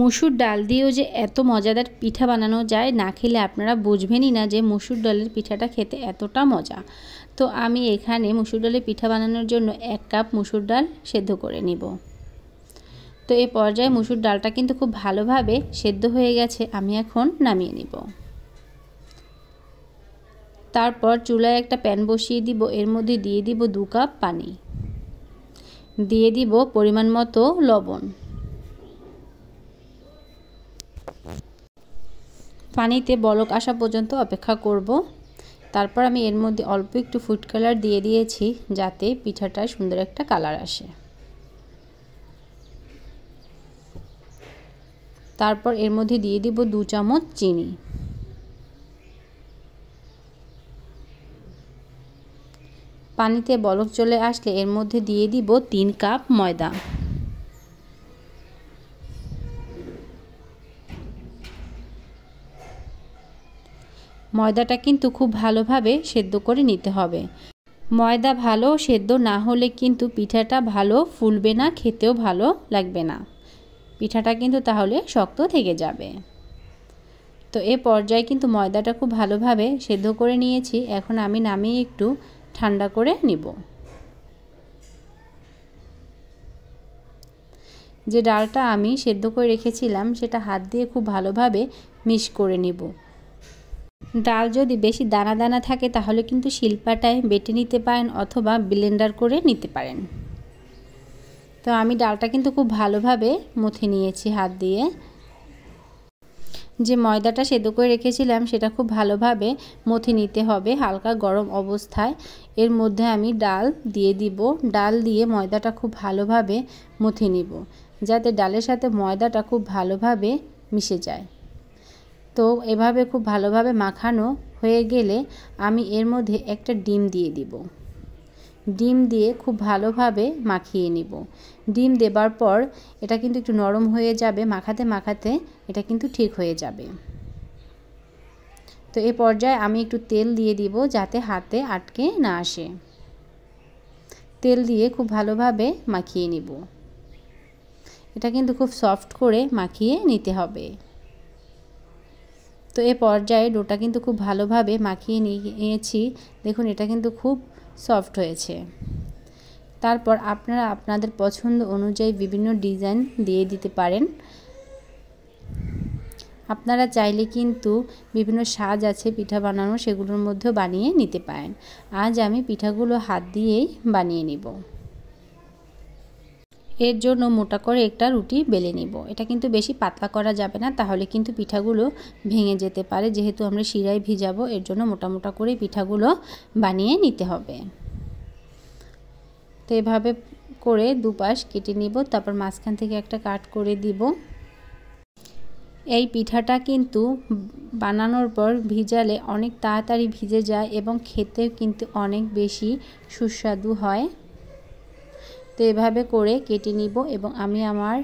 মসুর ডাল দিয়েও যে এত মজাদার পিঠা বানানো যায় না খেলে আপনারা বুঝবেনই না যে মসুর ডালের পিঠাটা খেতে এতটা মজা তো আমি এখানে মসুর ডালের পিঠা বানানোর জন্য এক কাপ মসুর ডাল সেদ্ধ করে নিব তো এ পর্যায়ে মসুর ডালটা কিন্তু খুব ভালোভাবে সেদ্ধ হয়ে গেছে আমি এখন নামিয়ে নিব তারপর চুলায় একটা প্যান বসিয়ে দিব এর মধ্যে দিয়ে দিব দু কাপ পানি দিয়ে দিব পরিমাণ মতো লবণ পানিতে বলক আসা পর্যন্ত অপেক্ষা করব তারপর আমি এর মধ্যে অল্প একটু ফুড কালার দিয়ে দিয়েছি যাতে পিঠাটা সুন্দর একটা কালার আসে তারপর এর মধ্যে দিয়ে দিব দু চামচ চিনি পানিতে বলক চলে আসলে এর মধ্যে দিয়ে দিব তিন কাপ ময়দা ময়দাটা কিন্তু খুব ভালোভাবে সেদ্ধ করে নিতে হবে ময়দা ভালো সেদ্ধ না হলে কিন্তু পিঠাটা ভালো ফুলবে না খেতেও ভালো লাগবে না পিঠাটা কিন্তু তাহলে শক্ত থেকে যাবে তো এ পর্যায়ে কিন্তু ময়দাটা খুব ভালোভাবে সেদ্ধ করে নিয়েছি এখন আমি নামিয়ে একটু ঠান্ডা করে নিব যে ডালটা আমি সেদ্ধ করে রেখেছিলাম সেটা হাত দিয়ে খুব ভালোভাবে মিশ করে নিব ডাল যদি বেশি দানা দানা থাকে তাহলে কিন্তু শিল্পাটায় বেটে নিতে পারেন অথবা ব্লেন্ডার করে নিতে পারেন তো আমি ডালটা কিন্তু খুব ভালোভাবে মুথে নিয়েছি হাত দিয়ে যে ময়দাটা সেদ্ধ করে রেখেছিলাম সেটা খুব ভালোভাবে মথে নিতে হবে হালকা গরম অবস্থায় এর মধ্যে আমি ডাল দিয়ে দিব ডাল দিয়ে ময়দাটা খুব ভালোভাবে মথে নিব যাতে ডালের সাথে ময়দাটা খুব ভালোভাবে মিশে যায় তো এভাবে খুব ভালোভাবে মাখানো হয়ে গেলে আমি এর মধ্যে একটা ডিম দিয়ে দিব ডিম দিয়ে খুব ভালোভাবে মাখিয়ে নিব ডিম দেবার পর এটা কিন্তু একটু নরম হয়ে যাবে মাখাতে মাখাতে এটা কিন্তু ঠিক হয়ে যাবে তো এ পর্যায়ে আমি একটু তেল দিয়ে দিব যাতে হাতে আটকে না আসে তেল দিয়ে খুব ভালোভাবে মাখিয়ে নিব এটা কিন্তু খুব সফট করে মাখিয়ে নিতে হবে তো এ পর্যায়ে ডোটা কিন্তু খুব ভালোভাবে মাখিয়ে নিয়েছি দেখুন এটা কিন্তু খুব সফট হয়েছে তারপর আপনারা আপনাদের পছন্দ অনুযায়ী বিভিন্ন ডিজাইন দিয়ে দিতে পারেন আপনারা চাইলে কিন্তু বিভিন্ন সাজ আছে পিঠা বানানো সেগুলোর মধ্যেও বানিয়ে নিতে পারেন আজ আমি পিঠাগুলো হাত দিয়েই বানিয়ে নিব এর জন্য মোটা করে একটা রুটি বেলে নিব এটা কিন্তু বেশি পাতলা করা যাবে না তাহলে কিন্তু পিঠাগুলো ভেঙে যেতে পারে যেহেতু আমরা শিরায় ভিজাবো এর জন্য মোটা মোটা করে পিঠাগুলো বানিয়ে নিতে হবে তো এভাবে করে দুপাশ কেটে নিব তারপর মাঝখান থেকে একটা কাট করে দিব এই পিঠাটা কিন্তু বানানোর পর ভিজালে অনেক তাড়াতাড়ি ভিজে যায় এবং খেতে কিন্তু অনেক বেশি সুস্বাদু হয় তো এভাবে করে কেটে নিব এবং আমি আমার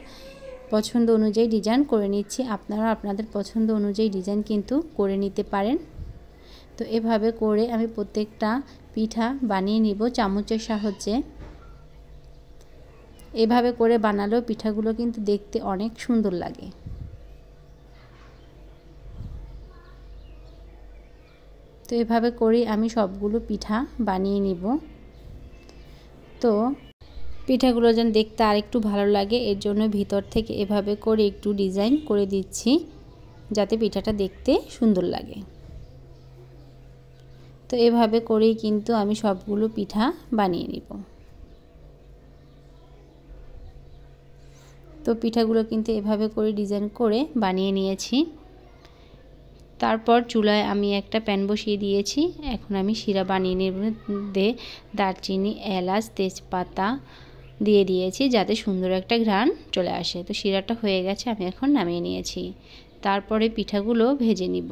পছন্দ অনুযায়ী ডিজাইন করে নিচ্ছি আপনারা আপনাদের পছন্দ অনুযায়ী ডিজাইন কিন্তু করে নিতে পারেন তো এভাবে করে আমি প্রত্যেকটা পিঠা বানিয়ে নিব চামচের সাহায্যে এভাবে করে বানালেও পিঠাগুলো কিন্তু দেখতে অনেক সুন্দর লাগে তো এভাবে করেই আমি সবগুলো পিঠা বানিয়ে নিব তো পিঠাগুলো যেন দেখতে আর একটু ভালো লাগে এর জন্য ভিতর থেকে এভাবে করে একটু ডিজাইন করে দিচ্ছি যাতে পিঠাটা দেখতে সুন্দর লাগে তো এভাবে করেই কিন্তু আমি সবগুলো পিঠা বানিয়ে নিব তো পিঠাগুলো কিন্তু এভাবে করে ডিজাইন করে বানিয়ে নিয়েছি তারপর চুলায় আমি একটা প্যান বসিয়ে দিয়েছি এখন আমি শিরা বানিয়ে নেব দিয়ে দারচিনি এলাচ তেজপাতা দিয়ে দিয়েছি যাতে সুন্দর একটা ঘ্রাণ চলে আসে তো শিরাটা হয়ে গেছে আমি এখন নামিয়ে নিয়েছি তারপরে পিঠাগুলো ভেজে নিব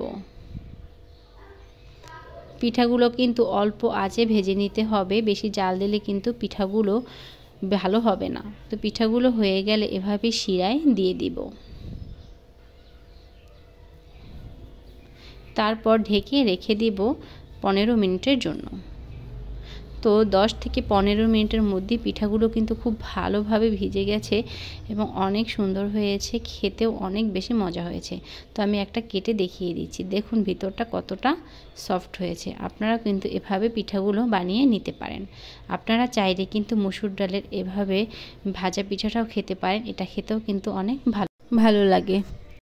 পিঠাগুলো কিন্তু অল্প আঁচে ভেজে নিতে হবে বেশি জাল দিলে কিন্তু পিঠাগুলো ভালো হবে না তো পিঠাগুলো হয়ে গেলে এভাবে শিরায় দিয়ে দিব তারপর ঢেকে রেখে দিব পনেরো মিনিটের জন্য তো 10 থেকে পনেরো মিনিটের মধ্যে পিঠাগুলো কিন্তু খুব ভালোভাবে ভিজে গেছে এবং অনেক সুন্দর হয়েছে খেতেও অনেক বেশি মজা হয়েছে তো আমি একটা কেটে দেখিয়ে দিচ্ছি দেখুন ভিতরটা কতটা সফট হয়েছে আপনারা কিন্তু এভাবে পিঠাগুলো বানিয়ে নিতে পারেন আপনারা চাইলে কিন্তু মুসুর ডালের এভাবে ভাজা পিঠাটাও খেতে পারেন এটা খেতেও কিন্তু অনেক ভালো ভালো লাগে